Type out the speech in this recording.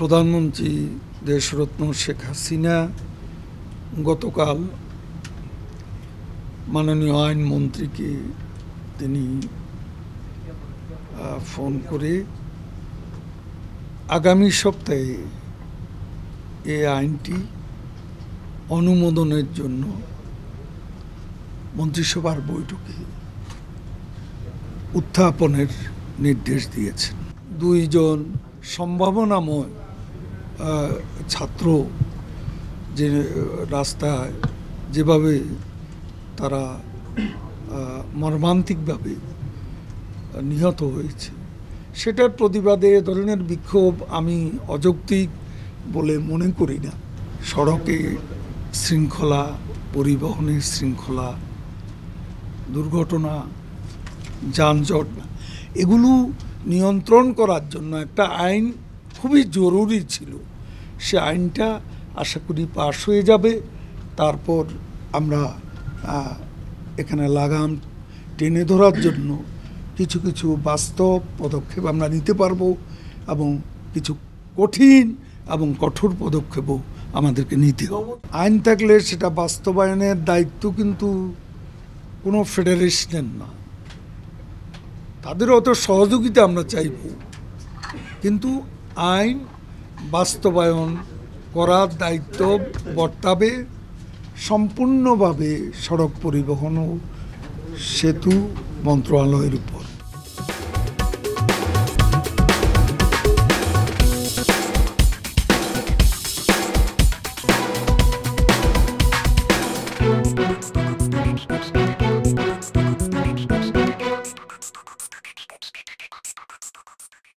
প্রধানমন্ত্রী দেশরত্ন শেখ হাসিনা গতকাল মাননীয় আইনমন্ত্রীকে তিনি ফোন করে আগামী সপ্তাহে এই আইনটি অনুমোদনের জন্য মন্ত্রিসভার বৈঠকে উত্থাপনের নির্দেশ দিয়েছেন দুইজন সম্ভাবনাময় ছাত্র যে রাস্তায় যেভাবে তারা মর্মান্তিকভাবে নিহত হয়েছে সেটার প্রতিবাদে ধরনের বিক্ষোভ আমি অযৌক্তিক বলে মনে করি না সড়কে শৃঙ্খলা পরিবহনের শৃঙ্খলা দুর্ঘটনা যানজট এগুলো নিয়ন্ত্রণ করার জন্য একটা আইন খুবই জরুরি ছিল সে আইনটা আশা করি পাশ হয়ে যাবে তারপর আমরা এখানে লাগাম টেনে ধরার জন্য কিছু কিছু বাস্তব পদক্ষেপ আমরা নিতে পারব এবং কিছু কঠিন এবং কঠোর পদক্ষেপও আমাদেরকে নিতে হবে আইন থাকলে সেটা বাস্তবায়নের দায়িত্ব কিন্তু কোনো ফেডারেশনের না তাদের অত সহযোগিতা আমরা চাইব কিন্তু আইন বাস্তবায়ন করার দায়িত্ব বর্তাবে সম্পূর্ণভাবে সড়ক পরিবহন ও সেতু মন্ত্রণালয়ের উপর